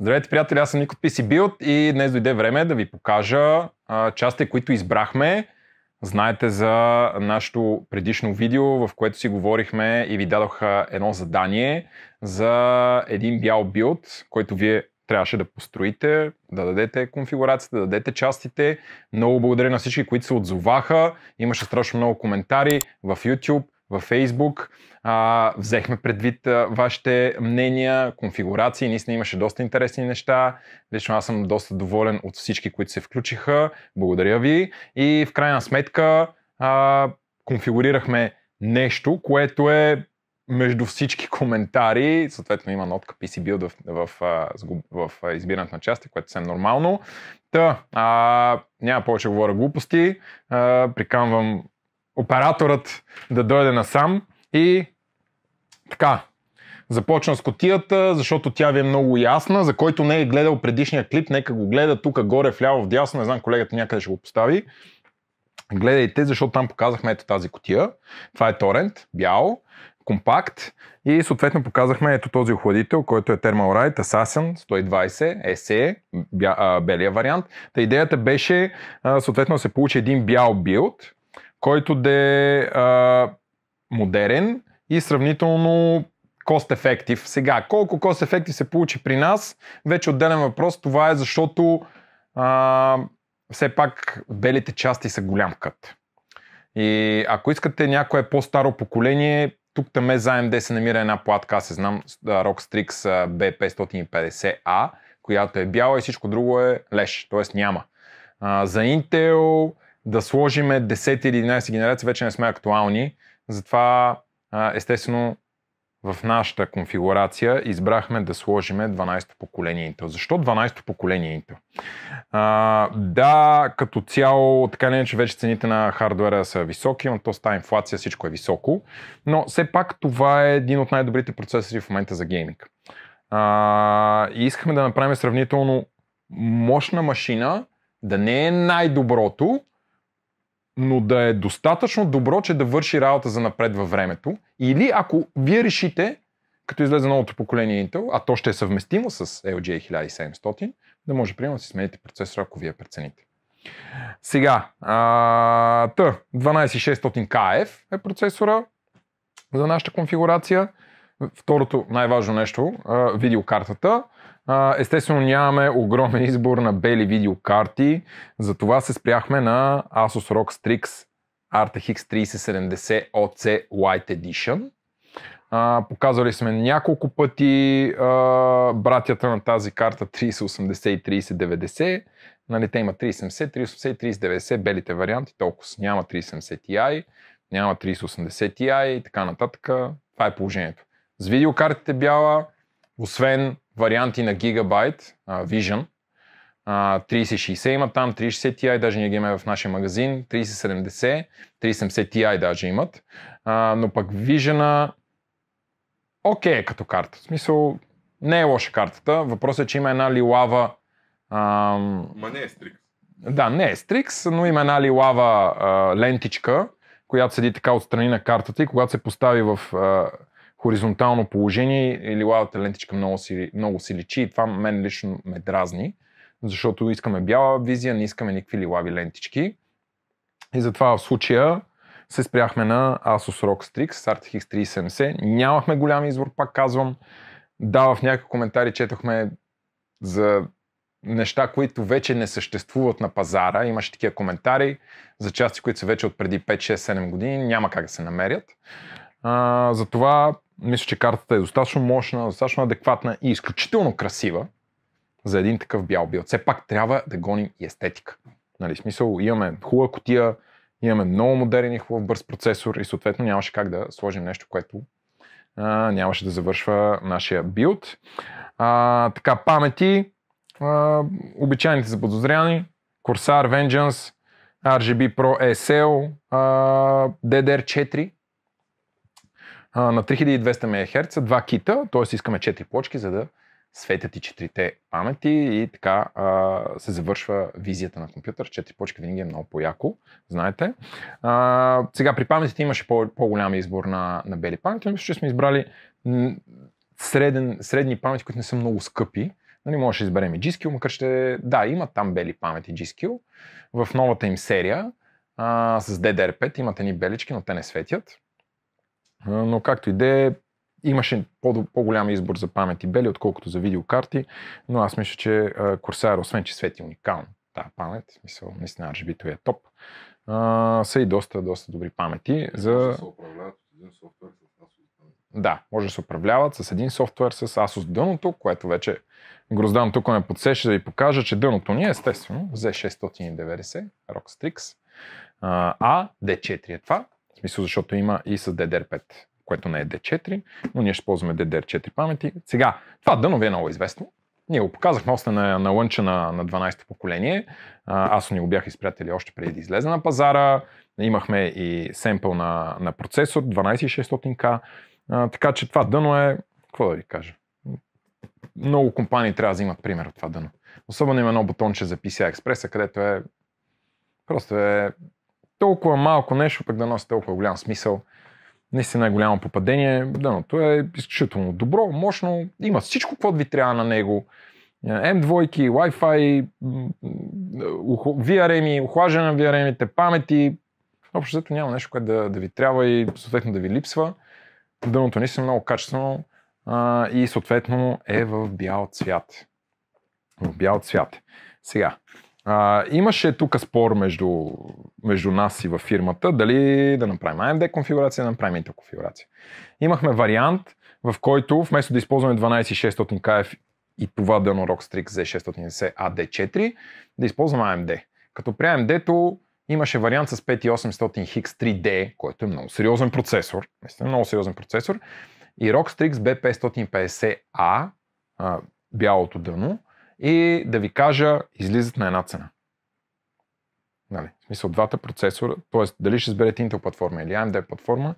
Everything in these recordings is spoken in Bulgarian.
Здравейте, приятели, аз съм Нико PCBuild и днес дойде време да ви покажа частите, които избрахме. Знаете за нашето предишно видео, в което си говорихме и ви дадох едно задание за един бял билд, който вие трябваше да построите, да дадете конфигурацията, да дадете частите. Много благодаря на всички, които се отзоваха. Имаше страшно много коментари в YouTube във Фейсбук. А, взехме предвид а, вашите мнения, конфигурации. Наистина имаше доста интересни неща. Лично аз съм доста доволен от всички, които се включиха. Благодаря ви. И в крайна сметка а, конфигурирахме нещо, което е между всички коментари, съответно има нотка PC Build в, в, в, в избирането на части, което съм съвсем нормално. Та, а, няма повече говоря глупости. А, приканвам операторът да дойде насам и така, Започна с котията, защото тя ви е много ясна. За който не е гледал предишния клип, нека го гледа тук горе, в ляво в дясно. Не знам, колегата някъде ще го постави. Гледайте, защото там показахме ето тази котия. Това е торент, бял, компакт и съответно показахме ето този охладител, който е Ride Assassin 120 SE, белия вариант. Та идеята беше съответно да се получи един бял билд, който да е а, модерен и сравнително cost effective. Сега, колко cost effective се получи при нас, вече отделен въпрос. Това е защото а, все пак белите части са голям кът. И ако искате някое по-старо поколение, тук таме за AMD се намира една платка, аз се знам, Rockstrix B550A, която е бяла и всичко друго е леш, т.е. няма. А, за Intel, да сложиме 10 или 11 генерации, вече не сме актуални. Затова, естествено, в нашата конфигурация избрахме да сложиме 12-то поколение Intel. Защо 12-то поколение Intel? А, да, като цяло, така не че вече цените на хардвера са високи, но то става инфлация всичко е високо, но все пак това е един от най-добрите процесори в момента за гейминг. А, и искахме да направим сравнително мощна машина, да не е най-доброто, но да е достатъчно добро, че да върши работа за напред във времето. Или ако вие решите, като излезе новото поколение Intel, а то ще е съвместимо с LG 1700, да може, примерно, да си смените процесора, ако вие прецените. Сега, Т, 12600KF е процесора за нашата конфигурация. Второто най-важно нещо, а, видеокартата. Естествено нямаме огромен избор на бели видеокарти, затова се спряхме на Asus ROG Strix RTX 3070 OC White Edition. показвали сме няколко пъти братята на тази карта 3080 и 3090. Нали, те има 3070, 3080 и 3090, белите варианти, толкова са. Няма 3070 Ti, няма 3080 Ti и така нататък. Това е положението. С видеокартите бяла, освен варианти на Gigabyte uh, Vision. Uh, 3060 има там, 360 Ti даже ние ги имаме в нашия магазин, 3070, 3070 Ti даже имат. Uh, но пък Vision окей okay, е като карта. В смисъл, не е лоша картата. Въпросът е, че има една лилава... Ам... Ма не е стрикс. Да, не е стрикс, но има една лилава uh, лентичка, която седи така отстрани на картата и когато се постави в Uh, хоризонтално положение или лавата лентичка много си, много си личи и това мен лично ме дразни, защото искаме бяла визия, не искаме никакви лилави лентички. И затова в случая се спряхме на Asus ROG Strix RTX 370. Нямахме голям избор, пак казвам. Да, в някакви коментари четохме за неща, които вече не съществуват на пазара. Имаше такива коментари за части, които са вече от преди 5, 6, 7 години. Няма как да се намерят. А, затова мисля, че картата е достатъчно мощна, достатъчно адекватна и изключително красива за един такъв бял бил. Все пак трябва да гоним и естетика. Нали, смисъл, имаме хубава котия, имаме много модерен и хубав бърз процесор и съответно нямаше как да сложим нещо, което а, нямаше да завършва нашия билд. А, така, памети, а, обичайните за подозряни, Corsair Vengeance, RGB Pro ESL, а, DDR4, а, на 3200 МГц, два кита, т.е. искаме 4 плочки, за да светят и четирите памети и така а, се завършва визията на компютър. Четири почки винаги е много по-яко, знаете. А, сега при паметите имаше по- по-голям избор на, на бели памети, но мисля, че сме избрали среден, средни памети, които не са много скъпи. Нали, може да изберем и G-Skill, макар ще... Да, имат там бели памети G-Skill. В новата им серия а, с DDR5 имат едни белички, но те не светят. Но както и да е, имаше по-голям избор за памети бели, отколкото за видеокарти, но аз мисля, че Corsair, освен че свети уникално тази памет, мисъл, наистина RGB-то е топ, а, са и доста, доста добри памети. За... да се управляват с един софтуер с Да, може да се управляват с един софтуер с ASUS дъното, което вече Гроздан тук ме подсеше да ви покажа, че дъното ни е естествено Z690 Rockstrix A, D4 е това, в смисъл, защото има и с DDR5, което не е D4, но ние ще ползваме DDR4 памети. Сега, това дъно ви е много известно. Ние го показахме още на, на лънча на, на 12-то поколение. А, аз ни го бях изпрятели още преди да излезе на пазара. Имахме и семпъл на, на процесор 12600K. А, така че това дъно е, какво да ви кажа, много компании трябва да взимат пример от това дъно. Особено има едно бутонче за PCI Express, където е просто е толкова малко нещо, пък да носи толкова голям смисъл. Наистина е голямо попадение. Дъното е изключително добро, мощно, има всичко, което ви трябва на него. М2, Wi-Fi, VRM, охлаждане на vrm памети. Общо взето няма нещо, което да, да ви трябва и съответно да ви липсва. Дъното наистина е много качествено а, и съответно е в бял цвят. В бял цвят. Сега, а, имаше тук спор между, между нас и във фирмата дали да направим AMD конфигурация, да направим Intel конфигурация. Имахме вариант, в който вместо да използваме 12600 KF и това дъно Rockstrix Z670 AD4, да използваме AMD. Като при AMD-то имаше вариант с 5800 x 3D, който е много сериозен процесор, наистина много сериозен процесор, и Rockstrix B550A, бялото дъно, и да ви кажа, излизат на една цена. Нали? В смисъл, двата процесора, т.е. дали ще изберете Intel платформа или AMD платформа,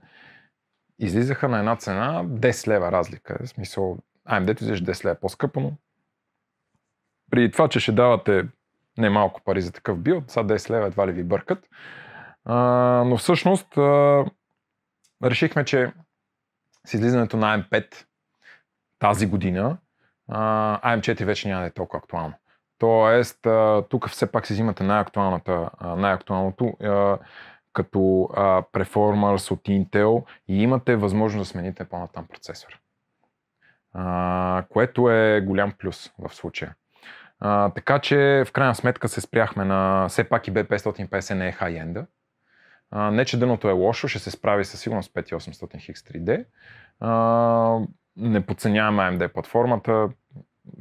излизаха на една цена 10 лева разлика. В смисъл, amd ти излиза 10 лева по-скъпо, но при това, че ще давате не малко пари за такъв билд, сега 10 лева едва ли ви бъркат. А, но всъщност а, решихме, че с излизането на M5 тази година ам 4 вече няма да е толкова актуално. Тоест, тук все пак си взимате най-актуалната, най-актуалното като Performers от Intel и имате възможност да смените по-натам процесор. Което е голям плюс в случая. А, така че в крайна сметка се спряхме на... Все пак и B550 не е high-end. не, че дъното е лошо, ще се справи със сигурност с 5800 X3D. А, не подценяваме AMD платформата.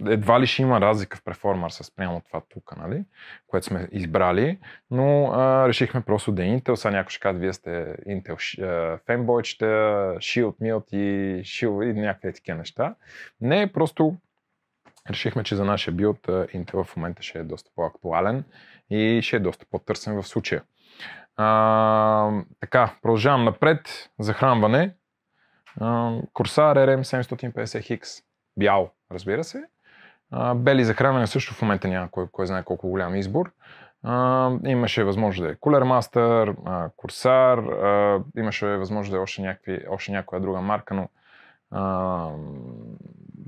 Едва ли ще има разлика в преформар с прямо това тук, нали? което сме избрали, но а, решихме просто да е Intel. Сега някой ще каже, вие сте Intel фенбойчета, Shield, Milt и, Shield и някакви такива неща. Не, просто решихме, че за нашия билд Intel в момента ще е доста по-актуален и ще е доста по-търсен в случая. А, така, продължавам напред. Захранване. Корсар RM 750X, бял, разбира се. бели захранване също в момента няма кой, кой знае колко голям избор. имаше възможност да е Cooler Master, Корсар, имаше възможност да е още, някакви, още някоя друга марка, но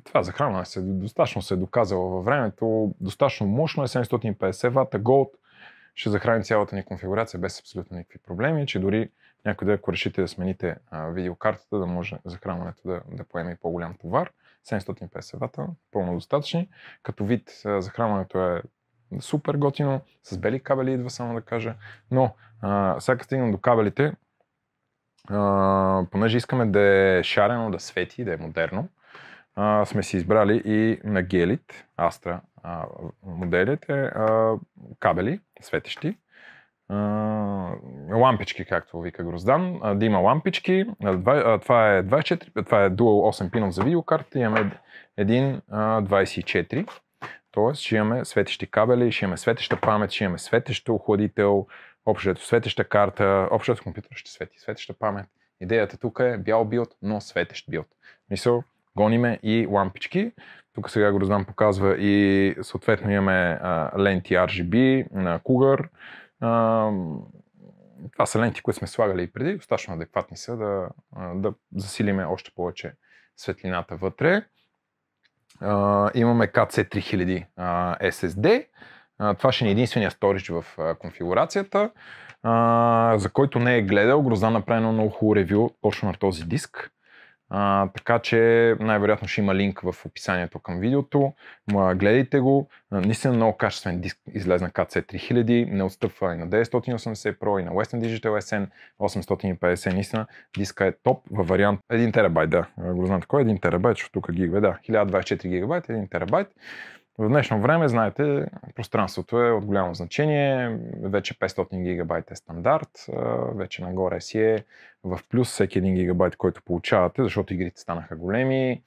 това захранване се, достатъчно се е доказало във времето, достатъчно мощно е 750 W Gold ще захрани цялата ни конфигурация без абсолютно никакви проблеми, че дори някой да ако е решите да смените а, видеокартата, да може захранването да, да поеме по-голям товар, 750 вата, пълно достатъчни. Като вид а, захранването е супер готино, с бели кабели идва само да кажа, но а, сега стигнем до кабелите, а, понеже искаме да е шарено, да свети, да е модерно, а, сме си избрали и на Гелит, Astra а, моделите, а, кабели, светещи, лампички, както вика Гроздан, да има лампички. Това е 24, това е Dual 8 пинов за видеокарта. Имаме един 24. Тоест, ще имаме светещи кабели, ще имаме светеща памет, ще имаме светещ охладител, общото светеща карта, общото компютър ще свети светеща памет. Идеята тук е бял билд, но светещ билд. Мисъл, гониме и лампички. Тук сега Гроздан показва и съответно имаме ленти RGB на Cougar а, това са ленти, които сме слагали и преди, достатъчно адекватни са да, да засилиме още повече светлината вътре. А, имаме KC3000 а, SSD. А, това ще е единствения сторич в а, конфигурацията. А, за който не е гледал, Грозда направено много хубаво ревю точно на този диск. А, така че най-вероятно ще има линк в описанието към видеото. Ма, гледайте го. Наистина много качествен диск излезна KC 3000. Не отстъпва и на 980 Pro, и на Western Digital SN 850. Наистина диска е топ във вариант 1 терабайт. Да, е, го знам такова. е 1 терабайт, защото тук гигабайт. Да, 1024 гигабайт, 1 терабайт. В днешно време, знаете, пространството е от голямо значение. Вече 500 гигабайт е стандарт, вече нагоре си е в плюс всеки 1 гигабайт, който получавате, защото игрите станаха големи,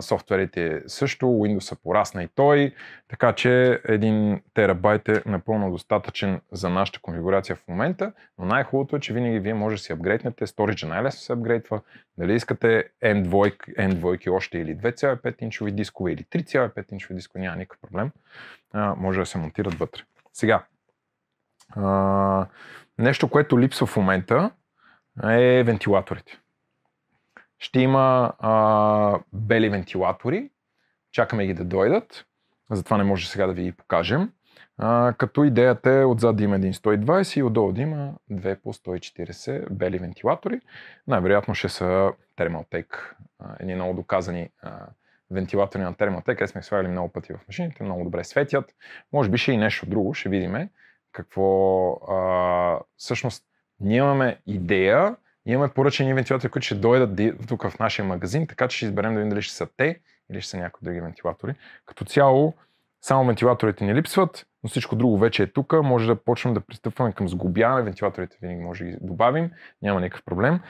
софтуерите също, Windows порасна и той, така че един терабайт е напълно достатъчен за нашата конфигурация в момента, но най-хубавото е, че винаги вие може да си апгрейднете, сториджа най-лесно се апгрейдва, дали искате N2, N2 още или 2,5 инчови дискове или 3,5 инчови дискове, няма никакъв проблем, може да се монтират вътре. Сега, нещо, което липсва в момента, е вентилаторите. Ще има а, бели вентилатори, чакаме ги да дойдат, затова не може сега да ви ги покажем. А, като идеята е отзад да има един 120 и отдолу да има 2 по 140 бели вентилатори. Най-вероятно ще са термалтек. едни много доказани а, вентилатори на термалтек. Е, сме слагали много пъти в машините, много добре светят. Може би ще е и нещо друго, ще видим, какво а, всъщност ние имаме идея, имаме поръчени вентилатори, които ще дойдат тук в нашия магазин, така че ще изберем да видим дали ще са те или ще са някои други вентилатори. Като цяло, само вентилаторите ни липсват, но всичко друго вече е тук. Може да почнем да пристъпваме към сгубяване. Вентилаторите винаги може да ги добавим, няма никакъв проблем.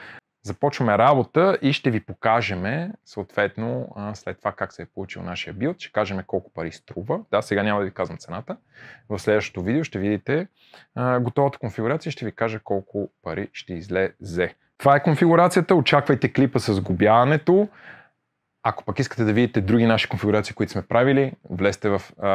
Започваме работа и ще ви покажем съответно след това как се е получил нашия билд. Ще кажем колко пари струва. Да, сега няма да ви казвам цената. В следващото видео ще видите готовата конфигурация ще ви кажа колко пари ще излезе. Това е конфигурацията. Очаквайте клипа с губяването. Ако пък искате да видите други наши конфигурации, които сме правили, влезте в а,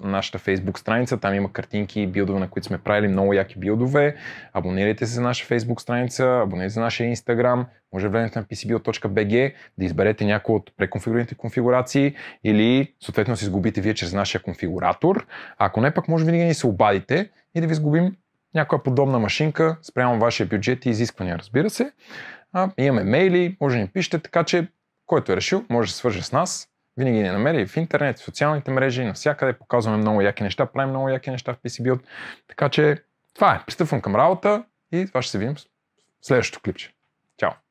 нашата Facebook страница. Там има картинки и билдове, на които сме правили много яки билдове. Абонирайте се за наша Facebook страница, абонирайте се за нашия Instagram. Може да влезете на pcbio.bg да изберете някои от преконфигурираните конфигурации или съответно си сгубите вие чрез нашия конфигуратор. А ако не, пък може винаги да ни се обадите и да ви сгубим някоя подобна машинка спрямо вашия бюджет и изисквания, разбира се. А, имаме мейли, може да ни пишете, така че който е решил, може да се свърже с нас. Винаги ни намери в интернет, в социалните мрежи, навсякъде показваме много яки неща, правим много яки неща в PC Build. Така че това е. Пристъпвам към работа и това ще се видим в следващото клипче. Чао!